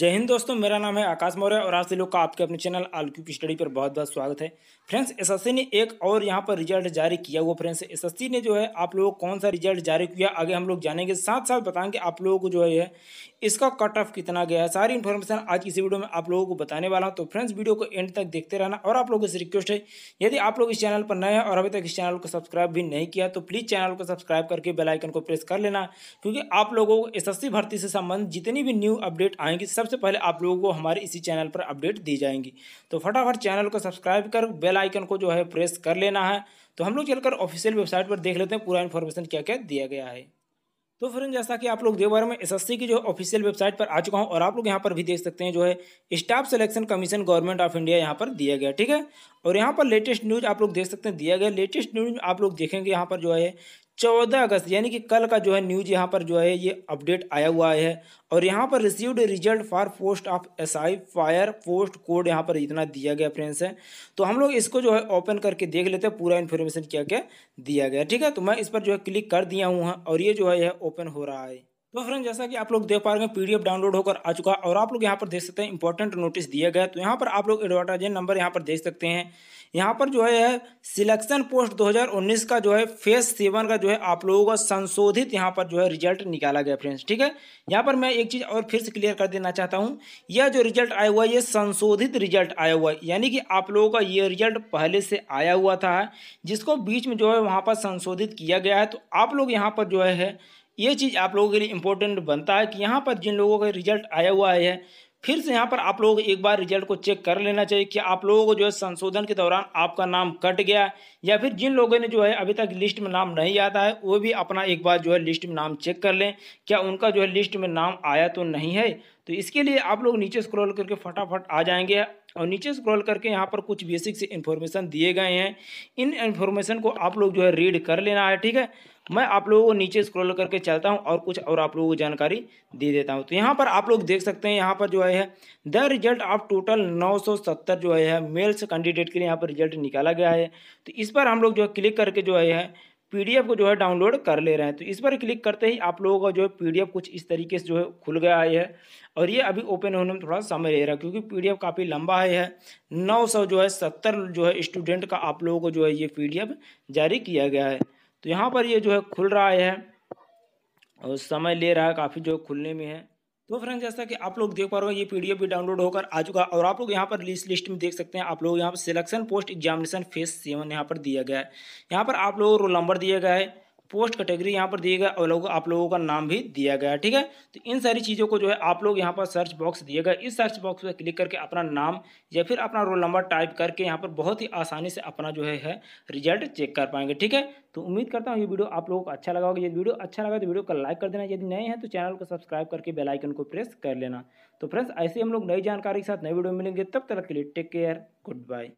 जय हिंद दोस्तों मेरा नाम है आकाश मौर्य और आज से लोग का आपके अपने चैनल आलक्यू की स्टडी पर बहुत बहुत स्वागत है फ्रेंड्स एसएससी ने एक और यहाँ पर रिजल्ट जारी किया हुआ फ्रेंड्स एसएससी ने जो है आप लोगों को कौन सा रिजल्ट जारी किया आगे हम लोग जानेंगे साथ साथ बताएंगे आप लोगों को जो है इसका कट ऑफ कितना गया है सारी इन्फॉर्मेशन आज इस वीडियो में आप लोगों को बताने वाला हूँ तो फ्रेंड्स वीडियो को एंड तक देखते रहना और आप लोगों से रिक्वेस्ट है यदि आप लोग इस चैनल पर नए हैं और अभी तक इस चैनल को सब्सक्राइब भी नहीं किया तो प्लीज़ चैनल को सब्सक्राइब करके बेलाइकन को प्रेस कर लेना क्योंकि आप लोगों को एस भर्ती से संबंधित जितनी भी न्यू अपडेट आएंगी सब सबसे पहले आप लोगों को हमारे इसी चैनल पर अपडेट दी जाएंगी तो फटाफट चैनल को सब्सक्राइब कर बेल आइकन को जो है प्रेस कर लेना है तो हम लोग चलकर ऑफिशियल वेबसाइट पर देख लेते हैं पूरा इन्फॉर्मेशन क्या क्या दिया गया है तो फ्रेंड जैसा कि आप लोग देख बारे में एस की जो ऑफिशियल वेबसाइट पर आ चुका हूँ और आप लोग यहाँ पर भी देख सकते हैं जो है staff selection commission government of India यहाँ पर दिया गया ठीक है और यहाँ पर लेटेस्ट न्यूज़ आप लोग देख सकते हैं दिया गया लेटेस्ट न्यूज आप लोग देखेंगे यहाँ पर जो है चौदह अगस्त यानी कि कल का जो है न्यूज यहाँ पर जो है ये अपडेट आया हुआ है और यहाँ पर received result for post of S I fire post code यहाँ पर इतना दिया गया फ्रेंड्स है तो हम लोग इसको जो है ओपन करके देख लेते हैं पूरा इन्फॉर्मेशन क्या क्या दिया गया ठीक है तो मैं इस पर जो है क्लिक कर दिया हूँ और ये जो है यह ओपन हो रहा है तो फ्रेंड जैसा कि आप लोग देख पा रहे हैं पीडीएफ डाउनलोड होकर आ चुका और आप लोग यहाँ पर देख सकते हैं इंपॉर्टेंट नोटिस दिया गया तो यहाँ पर आप लोग एडवर्टाइजेंट नंबर यहाँ पर देख सकते हैं यहाँ पर जो है सिलेक्शन पोस्ट 2019 का जो है फेज सेवन का जो है आप लोगों का संशोधित यहाँ पर जो है रिजल्ट निकाला गया फ्रेंड्स ठीक है यहाँ पर मैं एक चीज़ और फिर से क्लियर कर देना चाहता हूँ यह जो रिजल्ट आया हुआ है ये संशोधित रिजल्ट आया हुआ है यानी कि आप लोगों का ये रिजल्ट पहले से आया हुआ था जिसको बीच में जो है वहाँ पर संशोधित किया गया है तो आप लोग यहाँ पर जो है ये चीज़ आप लोगों के लिए इम्पोर्टेंट बनता है कि यहाँ पर जिन लोगों का रिजल्ट आया हुआ है फिर से यहाँ पर आप लोगों को एक बार रिजल्ट को चेक कर लेना चाहिए कि आप लोगों को जो है संशोधन के दौरान आपका नाम कट गया या फिर जिन लोगों ने जो है अभी तक लिस्ट में नाम नहीं आता है वो भी अपना एक बार जो है लिस्ट में नाम चेक कर लें क्या उनका जो है लिस्ट में नाम आया तो नहीं है तो इसके लिए आप लोग नीचे स्क्रॉल करके फटाफट आ जाएंगे और नीचे स्क्रॉल करके यहाँ पर कुछ बेसिक से इन्फॉर्मेशन दिए गए हैं इन इन्फॉर्मेशन को आप लोग जो है रीड कर लेना है ठीक है मैं आप लोगों को नीचे स्क्रॉल करके चलता हूँ और कुछ और आप लोगों को जानकारी दे देता हूँ तो यहाँ पर आप लोग देख सकते हैं यहाँ पर जो है द रिजल्ट ऑफ टोटल 970 जो है मेल्स कैंडिडेट के लिए यहाँ पर रिजल्ट निकाला गया है तो इस पर हम लोग जो है क्लिक करके जो है पीडीएफ को जो है डाउनलोड कर ले रहे हैं तो इस पर क्लिक करते ही आप लोगों का जो है पीडीएफ कुछ इस तरीके से जो है खुल गया है और ये अभी ओपन होने में थोड़ा समय ले रहा है क्योंकि पीडीएफ काफ़ी लंबा है नौ सौ जो है सत्तर जो है स्टूडेंट का आप लोगों को जो है ये पी जारी किया गया है तो यहाँ पर ये जो है खुल रहा है और समय ले रहा है काफ़ी जो खुलने में है तो फ्रेंड जैसा कि आप लोग देख पा रहे हो ये पीडीएफ भी डाउनलोड होकर आ चुका और आप लोग यहाँ पर लिस्ट लिस्ट में देख सकते हैं आप लोग यहाँ पर selection post examination phase seven यहाँ पर दिया गया है यहाँ पर आप लोगों को रोल नंबर दिया गया है पोस्ट कैटेगरी यहाँ पर दिए गए और लोग आप लोगों का नाम भी दिया गया ठीक है तो इन सारी चीज़ों को जो है आप लोग यहाँ पर सर्च बॉक्स दिए गए इस सर्च बॉक्स पर क्लिक करके अपना नाम या फिर अपना रोल नंबर टाइप करके यहाँ पर बहुत ही आसानी से अपना जो है, है रिजल्ट चेक कर पाएंगे ठीक है तो उम्मीद करता हूँ ये वीडियो आप लोगों को अच्छा लगा होगा यदि वीडियो अच्छा लगा तो वीडियो को लाइक कर देना यदि नए हैं तो चैनल को सब्सक्राइब करके बेलाइकन को प्रेस कर लेना तो फ्रेंड्स ऐसे हम लोग नई जानकारी के साथ नई वीडियो मिलेंगे तब तक के लिए टेक केयर गुड बाय